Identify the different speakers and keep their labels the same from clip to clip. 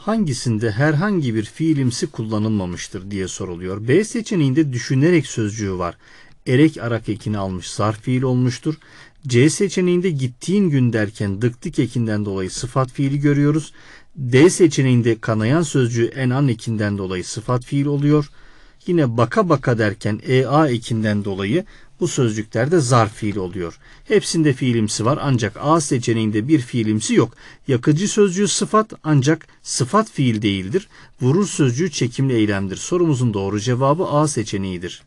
Speaker 1: hangisinde herhangi bir fiilimsi kullanılmamıştır diye soruluyor. B seçeneğinde düşünerek sözcüğü var. Erek arak ekini almış zarf fiil olmuştur. C seçeneğinde gittiğin gün derken dıktık ekinden dolayı sıfat fiili görüyoruz. D seçeneğinde kanayan sözcüğü an ekinden dolayı sıfat fiil oluyor. Yine baka baka derken ea ekinden dolayı bu sözcüklerde zarf fiil oluyor. Hepsinde fiilimsi var ancak A seçeneğinde bir fiilimsi yok. Yakıcı sözcüğü sıfat ancak sıfat fiil değildir. Vurur sözcüğü çekimli eylemdir. Sorumuzun doğru cevabı A seçeneğidir.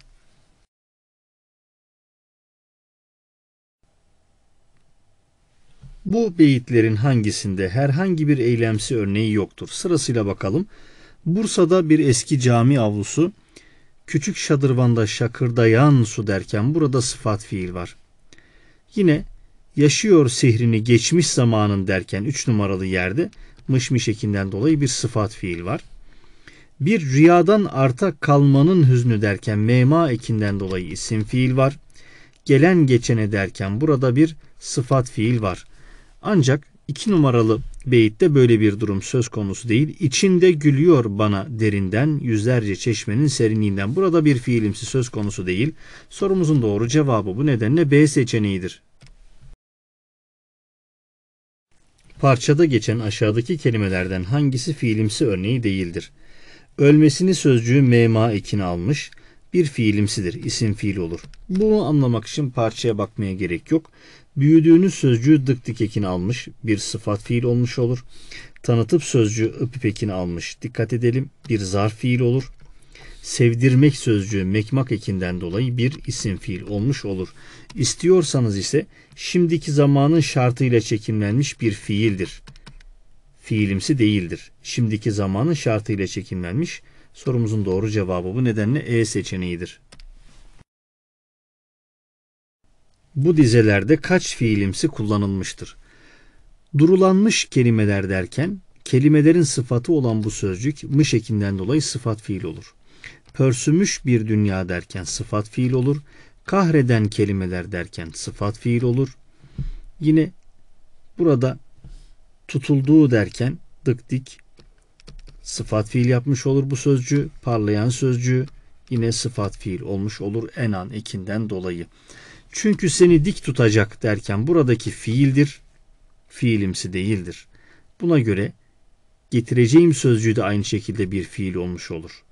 Speaker 1: Bu beyitlerin hangisinde herhangi bir eylemsi örneği yoktur? Sırasıyla bakalım. Bursa'da bir eski cami avlusu Küçük şadırvanda şakırdayan su derken burada sıfat fiil var. Yine yaşıyor sihrini geçmiş zamanın derken üç numaralı yerde mışmış ekinden dolayı bir sıfat fiil var. Bir rüyadan arta kalmanın hüznü derken mema ekinden dolayı isim fiil var. Gelen geçene derken burada bir sıfat fiil var. Ancak İki numaralı beyitte böyle bir durum söz konusu değil. İçinde gülüyor bana derinden yüzlerce çeşmenin serinliğinden. Burada bir fiilimsi söz konusu değil. Sorumuzun doğru cevabı bu nedenle B seçeneğidir. Parçada geçen aşağıdaki kelimelerden hangisi fiilimsi örneği değildir? Ölmesini sözcüğü mema ekini almış bir fiilimsidir. İsim fiil olur. Bunu anlamak için parçaya bakmaya gerek yok. Büyüdüğünüz sözcüğü dık dik ekini almış bir sıfat fiil olmuş olur. Tanıtıp sözcüğü ıpip ekini almış. Dikkat edelim bir zarf fiil olur. Sevdirmek sözcüğü mekmak ekinden dolayı bir isim fiil olmuş olur. İstiyorsanız ise şimdiki zamanın şartıyla çekimlenmiş bir fiildir. Fiilimsi değildir. Şimdiki zamanın şartıyla çekimlenmiş. Sorumuzun doğru cevabı bu nedenle E seçeneğidir. Bu dizelerde kaç fiilimsi kullanılmıştır? Durulanmış kelimeler derken kelimelerin sıfatı olan bu sözcük mış ekinden dolayı sıfat fiil olur. Pörsümüş bir dünya derken sıfat fiil olur. Kahreden kelimeler derken sıfat fiil olur. Yine burada tutulduğu derken dık dik sıfat fiil yapmış olur bu sözcü. Parlayan sözcü yine sıfat fiil olmuş olur enan ekinden dolayı. Çünkü seni dik tutacak derken buradaki fiildir, fiilimsi değildir. Buna göre getireceğim sözcüğü de aynı şekilde bir fiil olmuş olur.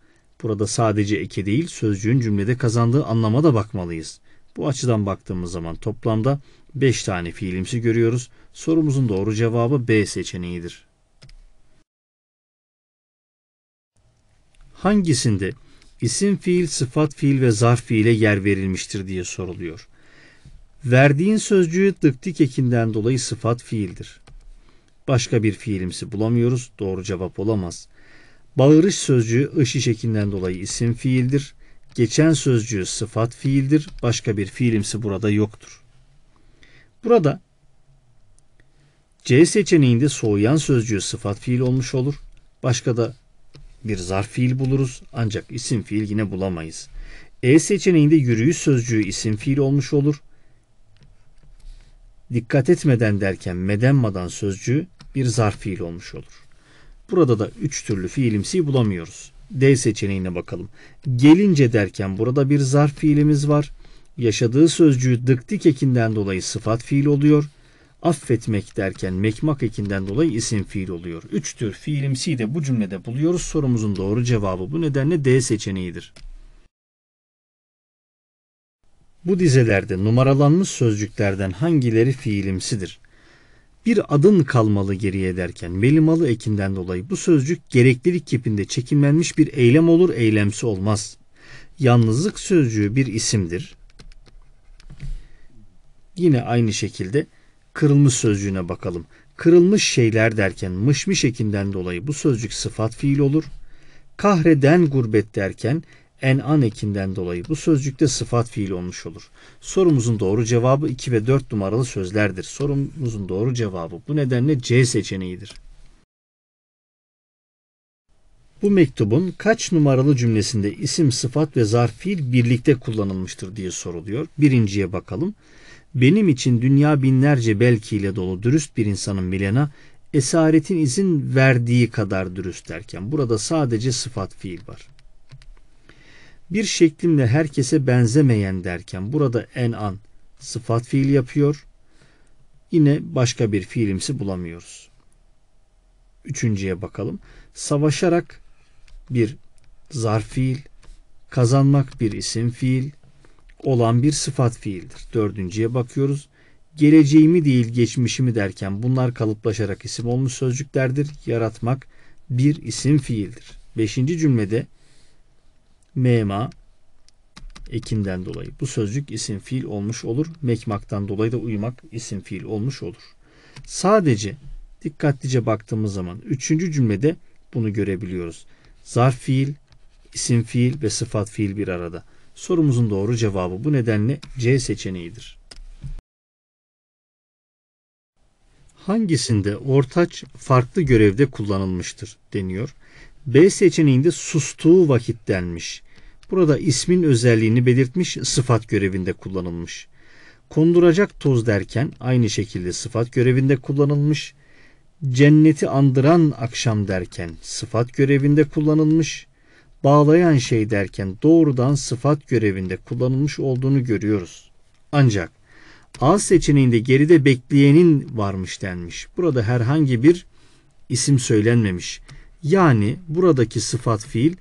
Speaker 1: Burada sadece eke değil sözcüğün cümlede kazandığı anlama da bakmalıyız. Bu açıdan baktığımız zaman toplamda 5 tane fiilimsi görüyoruz. Sorumuzun doğru cevabı B seçeneğidir. Hangisinde isim fiil, sıfat fiil ve zarf fiile yer verilmiştir diye soruluyor. Verdiğin sözcüğü dıktik ekinden dolayı sıfat fiildir. Başka bir fiilimsi bulamıyoruz. Doğru cevap olamaz. Bağırış sözcüğü ışı şekinden dolayı isim fiildir. Geçen sözcüğü sıfat fiildir. Başka bir fiilimsi burada yoktur. Burada C seçeneğinde soğuyan sözcüğü sıfat fiil olmuş olur. Başka da bir zarf fiil buluruz ancak isim fiil yine bulamayız. E seçeneğinde yürüyüş sözcüğü isim fiil olmuş olur dikkat etmeden derken medenmadan sözcüğü bir zarf fiil olmuş olur. Burada da üç türlü fiilimsi bulamıyoruz. D seçeneğine bakalım. Gelince derken burada bir zarf fiilimiz var. Yaşadığı sözcüğü dıktik ekinden dolayı sıfat fiil oluyor. Affetmek derken mekmak ekinden dolayı isim fiil oluyor. Üç tür fiilimsi de bu cümlede buluyoruz. Sorumuzun doğru cevabı bu nedenle D seçeneğidir. Bu dizelerde numaralanmış sözcüklerden hangileri fiilimsidir? Bir adın kalmalı geriye derken velimalı ekinden dolayı bu sözcük gereklilik kipinde çekimlenmiş bir eylem olur eylemsi olmaz. Yalnızlık sözcüğü bir isimdir. Yine aynı şekilde kırılmış sözcüğüne bakalım. Kırılmış şeyler derken mışmış ekinden dolayı bu sözcük sıfat fiil olur. Kahreden gurbet derken en'an ekinden dolayı bu sözcükte sıfat fiil olmuş olur. Sorumuzun doğru cevabı 2 ve 4 numaralı sözlerdir. Sorumuzun doğru cevabı bu nedenle C seçeneğidir. Bu mektubun kaç numaralı cümlesinde isim, sıfat ve zarf fiil birlikte kullanılmıştır diye soruluyor. Birinciye bakalım. Benim için dünya binlerce belkiyle dolu dürüst bir insanın Milena esaretin izin verdiği kadar dürüst derken burada sadece sıfat fiil var bir şeklimle herkese benzemeyen derken burada en an sıfat fiil yapıyor. Yine başka bir fiilimsi bulamıyoruz. Üçüncüye bakalım. Savaşarak bir zarf fiil, kazanmak bir isim fiil, olan bir sıfat fiildir. Dördüncüye bakıyoruz. Geleceğimi değil geçmişimi derken bunlar kalıplaşarak isim olmuş sözcüklerdir. Yaratmak bir isim fiildir. Beşinci cümlede mema ekinden dolayı. Bu sözcük isim fiil olmuş olur. Mekmaktan dolayı da uyumak isim fiil olmuş olur. Sadece dikkatlice baktığımız zaman üçüncü cümlede bunu görebiliyoruz. Zarf fiil, isim fiil ve sıfat fiil bir arada. Sorumuzun doğru cevabı bu nedenle C seçeneğidir. Hangisinde ortaç farklı görevde kullanılmıştır deniyor. B seçeneğinde sustuğu vakit denmiş. Burada ismin özelliğini belirtmiş, sıfat görevinde kullanılmış. Konduracak toz derken aynı şekilde sıfat görevinde kullanılmış. Cenneti andıran akşam derken sıfat görevinde kullanılmış. Bağlayan şey derken doğrudan sıfat görevinde kullanılmış olduğunu görüyoruz. Ancak A seçeneğinde geride bekleyenin varmış denmiş. Burada herhangi bir isim söylenmemiş. Yani buradaki sıfat fiil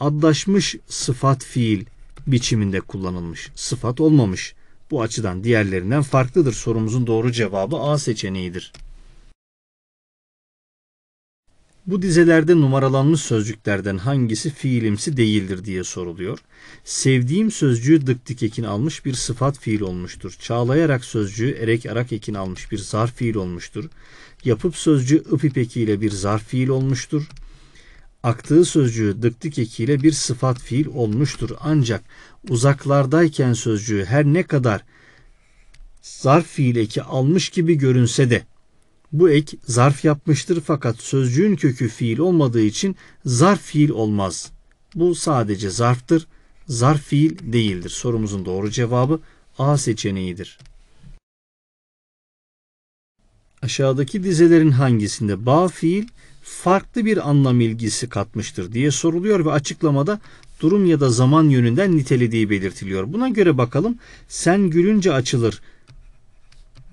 Speaker 1: adlaşmış sıfat fiil biçiminde kullanılmış. Sıfat olmamış. Bu açıdan diğerlerinden farklıdır. Sorumuzun doğru cevabı A seçeneğidir. Bu dizelerde numaralanmış sözcüklerden hangisi fiilimsi değildir diye soruluyor. Sevdiğim sözcüğü dık ekin almış bir sıfat fiil olmuştur. Çağlayarak sözcüğü erek arak ekin almış bir zarf fiil olmuştur. Yapıp sözcüğü ıp ipeki ile bir zarf fiil olmuştur aktığı sözcüğü dıktık ekiyle bir sıfat fiil olmuştur. Ancak uzaklardayken sözcüğü her ne kadar zarf fiil eki almış gibi görünse de bu ek zarf yapmıştır fakat sözcüğün kökü fiil olmadığı için zarf fiil olmaz. Bu sadece zarftır, zarf fiil değildir. Sorumuzun doğru cevabı A seçeneğidir. Aşağıdaki dizelerin hangisinde ba fiil farklı bir anlam ilgisi katmıştır diye soruluyor ve açıklamada durum ya da zaman yönünden nitelediği belirtiliyor. Buna göre bakalım sen gülünce açılır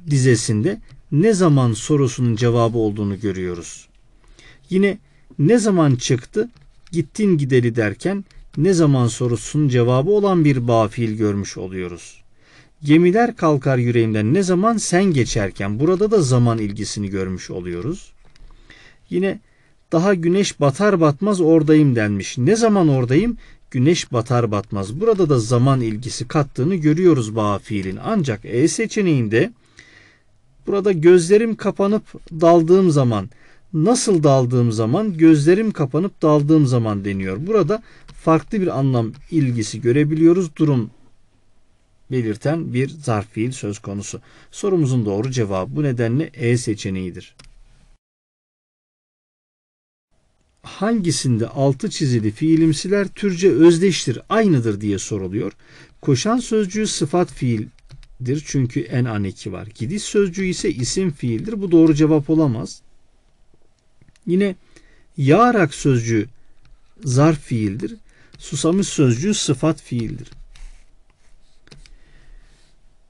Speaker 1: dizesinde ne zaman sorusunun cevabı olduğunu görüyoruz. Yine ne zaman çıktı gittin gideli derken ne zaman sorusunun cevabı olan bir bafil görmüş oluyoruz. Gemiler kalkar yüreğimden ne zaman sen geçerken burada da zaman ilgisini görmüş oluyoruz. Yine daha güneş batar batmaz oradayım denmiş. Ne zaman oradayım? Güneş batar batmaz. Burada da zaman ilgisi kattığını görüyoruz bağ fiilin. Ancak E seçeneğinde burada gözlerim kapanıp daldığım zaman nasıl daldığım zaman gözlerim kapanıp daldığım zaman deniyor. Burada farklı bir anlam ilgisi görebiliyoruz. Durum belirten bir zarf fiil söz konusu. Sorumuzun doğru cevabı bu nedenle E seçeneğidir. hangisinde altı çizili fiilimsiler türce özdeştir, aynıdır diye soruluyor. Koşan sözcüğü sıfat fiildir çünkü en aneki var. Gidiş sözcüğü ise isim fiildir. Bu doğru cevap olamaz. Yine yağarak sözcüğü zarf fiildir. Susamış sözcüğü sıfat fiildir.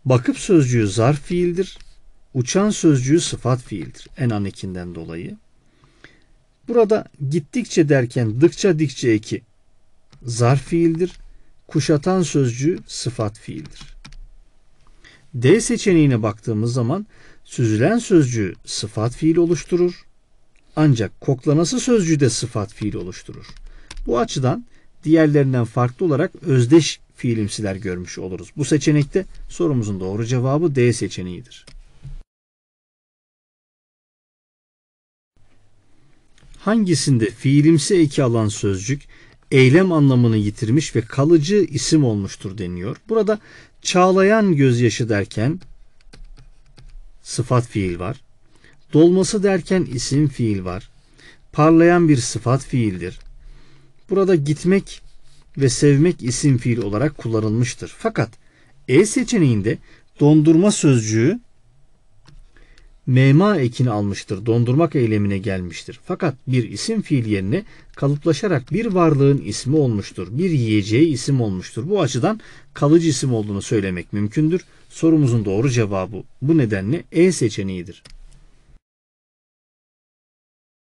Speaker 1: Bakıp sözcüğü zarf fiildir. Uçan sözcüğü sıfat fiildir. En anekinden dolayı. Burada gittikçe derken dıkça dikçe eki zarf fiildir. Kuşatan sözcüğü sıfat fiildir. D seçeneğine baktığımız zaman süzülen sözcüğü sıfat fiil oluşturur. Ancak koklanası sözcüğü de sıfat fiil oluşturur. Bu açıdan diğerlerinden farklı olarak özdeş fiilimsiler görmüş oluruz. Bu seçenekte sorumuzun doğru cevabı D seçeneğidir. hangisinde fiilimsi eki alan sözcük eylem anlamını yitirmiş ve kalıcı isim olmuştur deniyor. Burada çağlayan gözyaşı derken sıfat fiil var. Dolması derken isim fiil var. Parlayan bir sıfat fiildir. Burada gitmek ve sevmek isim fiil olarak kullanılmıştır. Fakat E seçeneğinde dondurma sözcüğü mema ekini almıştır, dondurmak eylemine gelmiştir. Fakat bir isim fiil yerine kalıplaşarak bir varlığın ismi olmuştur, bir yiyeceği isim olmuştur. Bu açıdan kalıcı isim olduğunu söylemek mümkündür. Sorumuzun doğru cevabı bu nedenle E seçeneğidir.